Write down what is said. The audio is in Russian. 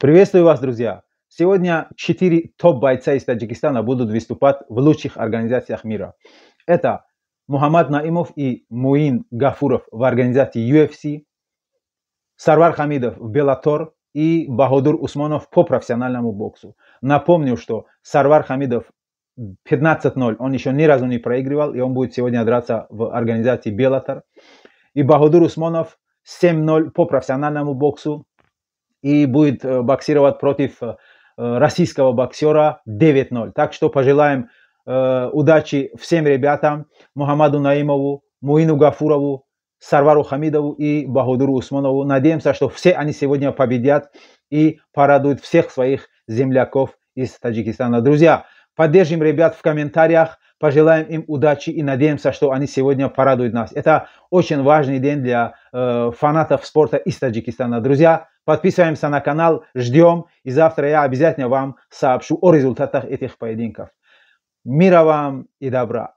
Приветствую вас, друзья! Сегодня четыре топ-бойца из Таджикистана будут выступать в лучших организациях мира. Это Мухаммад Наимов и Муин Гафуров в организации UFC, Сарвар Хамидов в Беллатор и Бахадур Усманов по профессиональному боксу. Напомню, что Сарвар Хамидов 15-0, он еще ни разу не проигрывал, и он будет сегодня драться в организации Беллатор. И Бахадур Усманов 7-0 по профессиональному боксу, и будет э, боксировать против э, российского боксера 9-0. Так что пожелаем э, удачи всем ребятам, Мухаммаду Наимову, Муину Гафурову, Сарвару Хамидову и Бахудуру Усманову. Надеемся, что все они сегодня победят и порадуют всех своих земляков из Таджикистана. Друзья, поддержим ребят в комментариях, пожелаем им удачи и надеемся, что они сегодня порадуют нас. Это очень важный день для э, фанатов спорта из Таджикистана. Друзья, Подписываемся на канал, ждем. И завтра я обязательно вам сообщу о результатах этих поединков. Мира вам и добра!